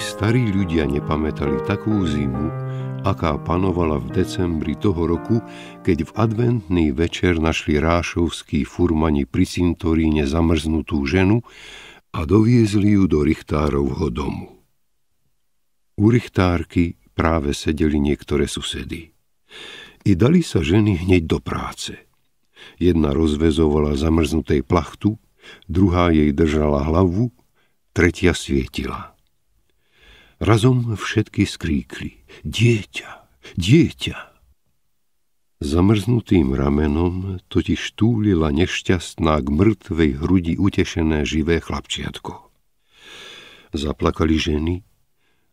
starí ľudia nepamätali takú zimu, aká panovala v decembri toho roku, keď v adventný večer našli rášovskí furmani pri cintoríne zamrznutú ženu a doviezli ju do Richtárovho domu. U Richtárky práve sedeli niektoré susedy. I dali sa ženy hneď do práce. Jedna rozvezovala zamrznutej plachtu, druhá jej držala hlavu, tretia svietila. Razom všetky skríkli. Dieťa, dieťa. Zamrznutým ramenom totiž túlila nešťastná k mŕtvej hrudi utešené živé chlapčiatko. Zaplakali ženy,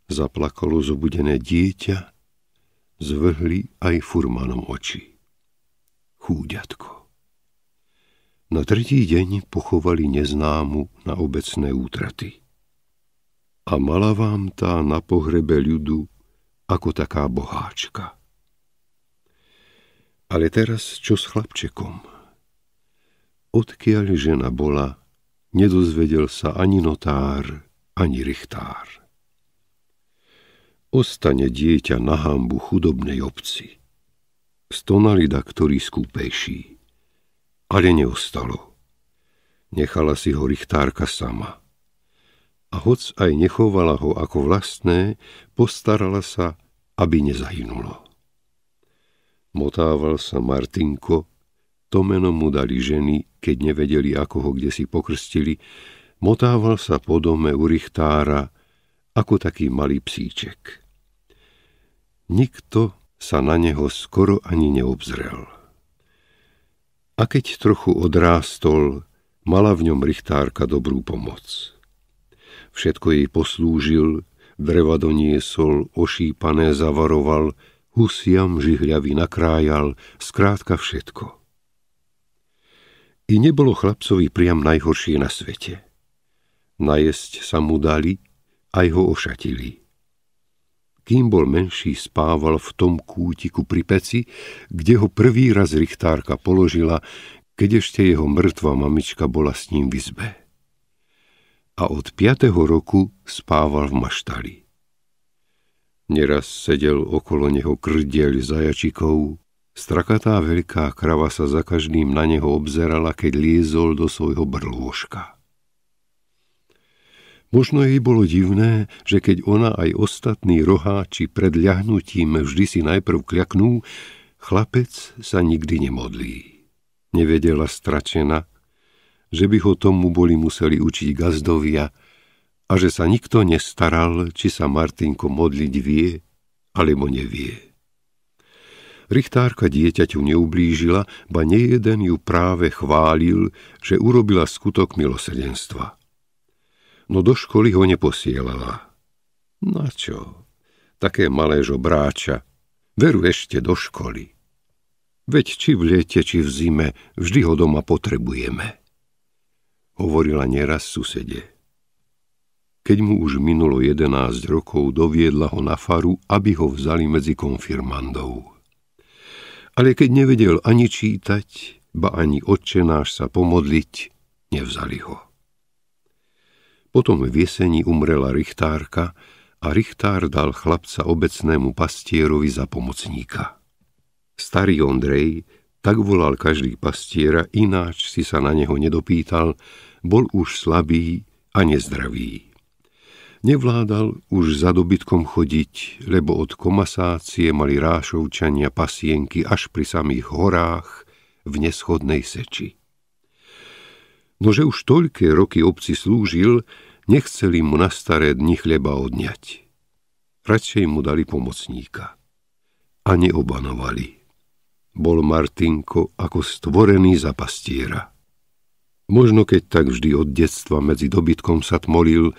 zaplakalo zobudené dieťa, zvrhli aj furmanom oči. Chúďatko. Na tretí deň pochovali neznámu na obecné útraty a mala vám tá na pohrebe ľudu ako taká boháčka. Ale teraz čo s chlapčekom? Odkiaľ žena bola, nedozvedel sa ani notár, ani richtár. Ostane dieťa na hambu chudobnej obci. da, ktorý skúpejší. Ale neostalo. Nechala si ho richtárka sama a hoc aj nechovala ho ako vlastné, postarala sa, aby nezahynulo. Motával sa Martinko, to meno mu dali ženy, keď nevedeli, ako ho kde si pokrstili, motával sa po dome u Richtára ako taký malý psíček. Nikto sa na neho skoro ani neobzrel. A keď trochu odrástol, mala v ňom Richtárka dobrú pomoc. Všetko jej poslúžil, dreva doniesol, ošípané zavaroval, husiam žihľavy nakrájal, skrátka všetko. I nebolo chlapcovi priam najhoršie na svete. Najesť sa mu dali, aj ho ošatili. Kým bol menší, spával v tom kútiku pri peci, kde ho prvý raz richtárka položila, keď ešte jeho mŕtva mamička bola s ním v izbe a od 5. roku spával v maštali. Neraz sedel okolo neho krdiel zajačikov, strakatá veľká krava sa za každým na neho obzerala, keď liezol do svojho brlôžka. Možno jej bolo divné, že keď ona aj ostatní roháči pred ľahnutím vždy si najprv kľaknú, chlapec sa nikdy nemodlí. Nevedela stračena, že by ho tomu boli museli učiť gazdovia a že sa nikto nestaral, či sa Martinko modliť vie alebo nevie. Richtárka dieťaťu neublížila, ba nejeden ju práve chválil, že urobila skutok milosrdenstva. No do školy ho neposielala. Na čo? Také malé žobráča. Veru ešte do školy. Veď či v lete, či v zime, vždy ho doma potrebujeme hovorila nieraz susede. Keď mu už minulo 11 rokov, doviedla ho na faru, aby ho vzali medzi konfirmandov. Ale keď nevedel ani čítať, ba ani odčenáš sa pomodliť, nevzali ho. Potom v jeseni umrela Richtárka a Richtár dal chlapca obecnému pastierovi za pomocníka. Starý Ondrej tak volal každý pastiera, ináč si sa na neho nedopýtal, bol už slabý a nezdravý. Nevládal už za dobytkom chodiť, lebo od komasácie mali rášovčania pasienky až pri samých horách v neschodnej seči. Nože už toľké roky obci slúžil, nechceli mu na staré dni chleba odňať. Radšej mu dali pomocníka. A neobanovali. Bol Martinko ako stvorený za pastiera. Možno keď tak vždy od detstva medzi dobytkom sa tmolil,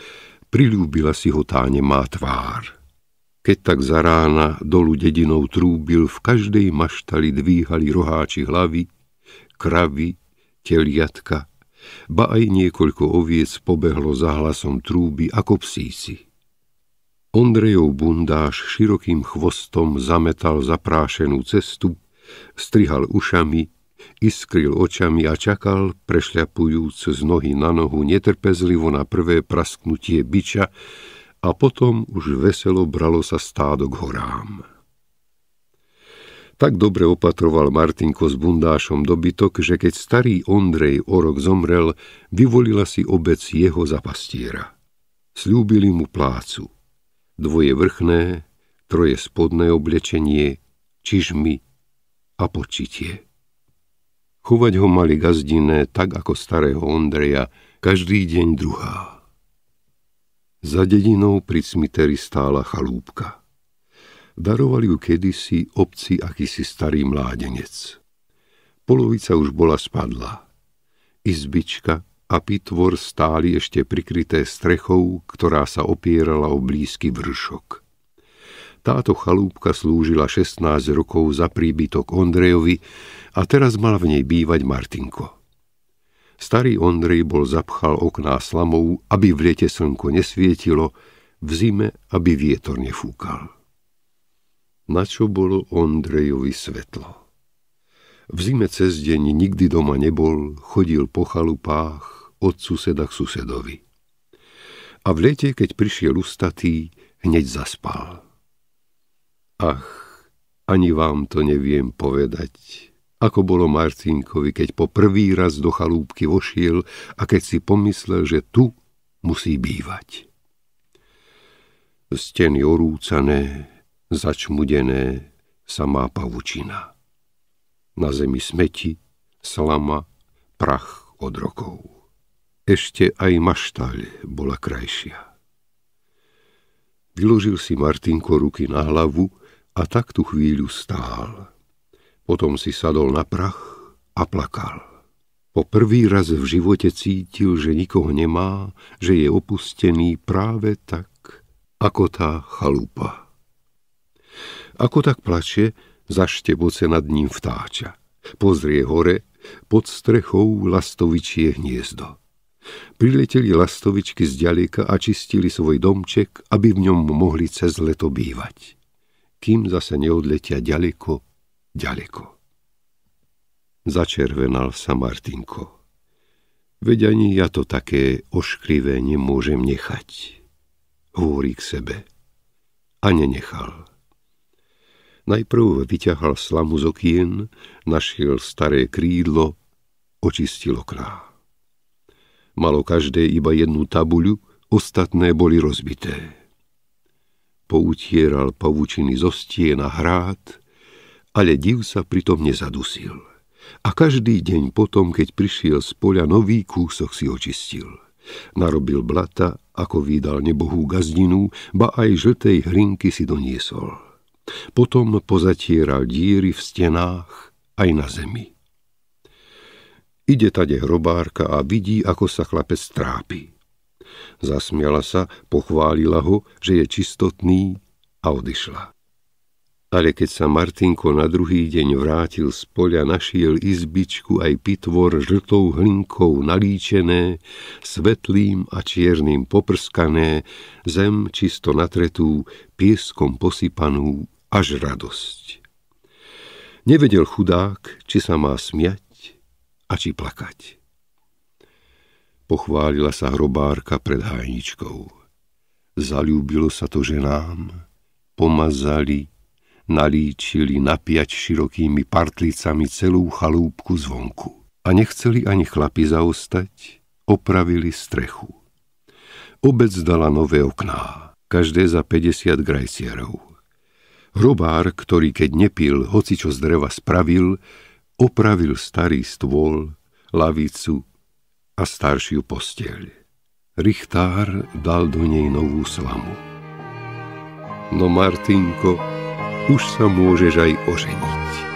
prilúbila si ho tá nemá tvár. Keď tak za rána dolu dedinou trúbil, v každej maštali dvíhali roháči hlavy, kravy, teliatka, ba aj niekoľko oviec pobehlo za hlasom trúby ako psíci. Ondrejov bundáš širokým chvostom zametal zaprášenú cestu, strihal ušami, Iskril očami a čakal, prešľapujúc z nohy na nohu netrpezlivo na prvé prasknutie biča a potom už veselo bralo sa stádo k horám. Tak dobre opatroval Martinko s bundášom dobytok, že keď starý Ondrej Orok zomrel, vyvolila si obec jeho za pastiera. Sľúbili mu plácu. Dvoje vrchné, troje spodné oblečenie, čižmy a počitie. Chovať ho mali gazdiné, tak ako starého Ondreja, každý deň druhá. Za dedinou pri cmiteri stála chalúbka. Darovali ju kedysi obci akýsi starý mládenec. Polovica už bola spadla. Izbička a pitvor stáli ešte prikryté strechou, ktorá sa opierala o blízky vršok. Táto chalúbka slúžila 16 rokov za príbytok Ondrejovi a teraz mal v nej bývať Martinko. Starý Ondrej bol zapchal okná slamou, aby v lete slnko nesvietilo, v zime, aby vietor nefúkal. Na čo bolo Ondrejovi svetlo? V zime cez deň nikdy doma nebol, chodil po chalupách, od suseda k susedovi. A v lete, keď prišiel ustatý, hneď zaspal. Ach, ani vám to neviem povedať ako bolo Martinkovi, keď po prvý raz do chalúbky vošiel a keď si pomyslel, že tu musí bývať. Steny orúcané, začmudené, samá pavučina. Na zemi smeti, slama, prach od rokov. Ešte aj maštaľ bola krajšia. Vyložil si Martinko ruky na hlavu a tak tu chvíľu stál. Potom si sadol na prach a plakal. Po prvý raz v živote cítil, že nikoho nemá, že je opustený práve tak, ako tá chalupa. Ako tak plače, zašteboce nad ním vtáča. Pozrie hore, pod strechou lastovičie hniezdo. Prileteli lastovičky z ďaleka a čistili svoj domček, aby v ňom mohli cez leto bývať kým zase neodletia ďaleko, ďaleko. Začervenal sa Martinko. Veď ani ja to také ošklivé nemôžem nechať, hovorí k sebe. A nenechal. Najprv vyťahal slamu z okien, našiel staré krídlo, očistil okná. Malo každé iba jednu tabuľu, ostatné boli rozbité. Poutieral pavučiny zo stien a hrát, ale div sa pritom nezadusil. A každý deň potom, keď prišiel z poľa, nový kúsok si očistil. Narobil blata, ako vydal nebohú gazdinu, ba aj žltej hrinky si doniesol. Potom pozatieral díry v stenách aj na zemi. Ide tade hrobárka a vidí, ako sa chlapec trápi. Zasmiala sa, pochválila ho, že je čistotný a odišla. Ale keď sa Martinko na druhý deň vrátil z polia, našiel izbičku aj pitvor žltou hlinkou nalíčené, svetlým a čiernym poprskané, zem čisto natretú, pieskom posypanú až radosť. Nevedel chudák, či sa má smiať a či plakať. Pochválila sa hrobárka pred hajničkou. Zalúbilo sa to ženám, pomazali, nalíčili napiať širokými partlicami celú chalúbku zvonku. A nechceli ani chlapi zaostať, opravili strechu. Obec dala nové okná, každé za 50 grajcierov. Hrobár, ktorý keď nepil, hoci čo z dreva spravil, opravil starý stôl, lavicu, a staršiu posteľ. Richtár dal do nej novú slamu. No Martinko, už sa môžeš aj oženiť.